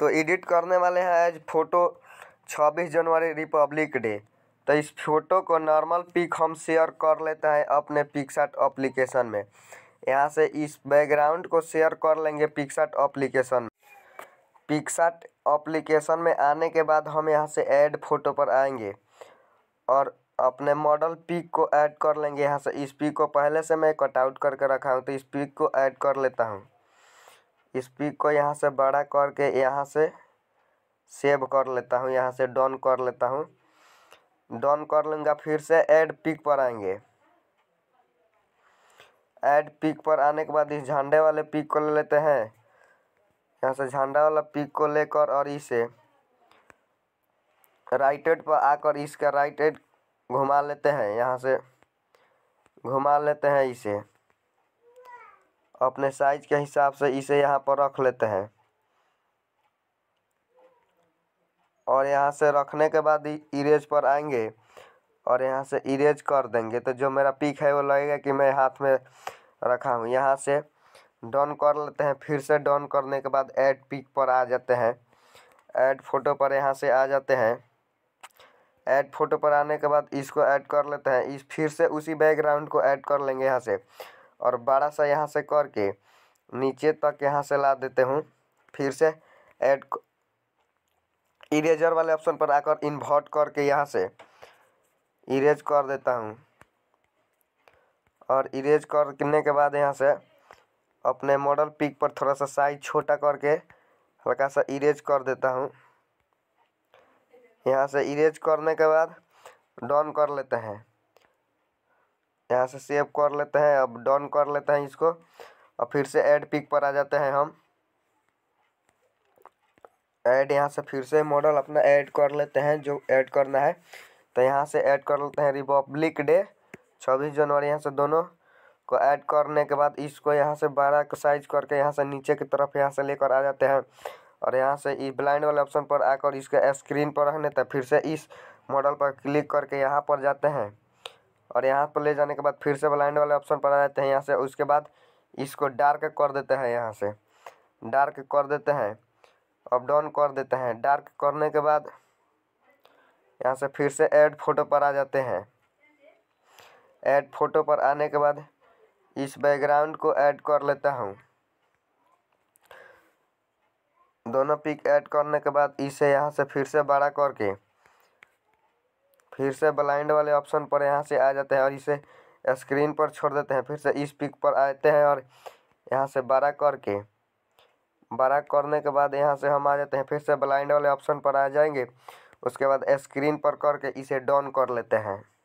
तो एडिट करने वाले हैं आज फ़ोटो 26 जनवरी रिपब्लिक डे तो इस फोटो को नॉर्मल पिक हम शेयर कर लेते हैं अपने पिक्साट अप्लीकेशन में यहाँ से इस बैकग्राउंड को शेयर कर लेंगे पिक्साट अप्लीकेशन में पिक्साट अप्लीकेशन में आने के बाद हम यहाँ से ऐड फोटो पर आएंगे और अपने मॉडल पिक को ऐड कर लेंगे यहाँ से इस पिक को पहले से मैं कटआउट करके रखा हूँ तो इस पिक को ऐड कर लेता हूँ पिक को यहाँ से बड़ा करके यहाँ से सेव कर लेता हूँ यहाँ से डन कर लेता हूँ डन कर लूँगा फिर से ऐड पिक पर आएंगे ऐड पिक पर आने के बाद इस झंडे वाले पिक को ले लेते हैं यहाँ से झंडा वाला पिक को लेकर और इसे राइट एड पर आकर इसका राइट एड घुमा लेते हैं यहाँ से घुमा लेते हैं इसे अपने साइज के हिसाब से इसे यहाँ पर रख लेते हैं और यहाँ से रखने के बाद इरेज पर आएंगे और यहाँ से इरेज कर देंगे तो जो मेरा पिक है वो लगेगा कि मैं हाथ में रखा हूँ यहाँ से डन कर लेते हैं फिर से डन करने के बाद ऐड पिक पर आ जाते हैं ऐड फोटो पर यहाँ से आ जाते हैं ऐड फोटो पर आने के बाद इसको ऐड कर लेते हैं इस फिर से उसी बैकग्राउंड को ऐड कर लेंगे यहाँ से और बड़ा सा यहाँ से करके नीचे तक यहाँ से ला देते हूँ फिर से ऐड इरेजर वाले ऑप्शन पर आकर इन्वर्ट करके यहाँ से इरेज कर देता हूँ और इरेज करने के बाद यहाँ से अपने मॉडल पिक पर थोड़ा सा साइज छोटा करके हल्का सा इरेज कर देता हूँ यहाँ से इरेज करने के बाद डन कर लेते हैं यहाँ से सेव कर लेते हैं अब डन कर लेते हैं इसको और फिर से ऐड पिक पर आ जाते हैं हम ऐड यहाँ से फिर से मॉडल अपना ऐड कर लेते हैं जो ऐड करना है तो यहाँ से ऐड कर लेते हैं रिपब्लिक डे छब्बीस जनवरी यहाँ से दोनों को ऐड करने के बाद इसको यहाँ से बारह का साइज करके यहाँ से नीचे की तरफ यहाँ से लेकर आ जाते हैं और यहाँ से इस ब्लाइंड वाले ऑप्शन पर आकर इसके स्क्रीन पर रहने तक तो फिर से इस मॉडल पर क्लिक करके यहाँ पर जाते हैं और यहाँ पर ले जाने के बाद फिर से ब्लाइंड वाले ऑप्शन पर आ जाते हैं यहाँ से उसके बाद इसको डार्क कर देते हैं यहाँ से डार्क कर देते हैं अप डाउन कर देते हैं डार्क करने के बाद यहाँ से फिर से ऐड फोटो पर आ जाते हैं ऐड फोटो पर आने के बाद इस बैकग्राउंड को ऐड कर लेता हूँ दोनों पिक ऐड करने के बाद इसे यहाँ से फिर से बड़ा करके फिर से ब्लाइंड वाले ऑप्शन पर यहाँ से आ जाते हैं और इसे स्क्रीन पर छोड़ देते हैं फिर से इस पिक पर आते हैं और यहाँ से बड़ा करके बड़ा करने के बाद यहाँ से हम आ जाते हैं फिर से ब्लाइंड वाले ऑप्शन पर आ जाएंगे उसके बाद स्क्रीन पर करके इसे डॉन कर लेते हैं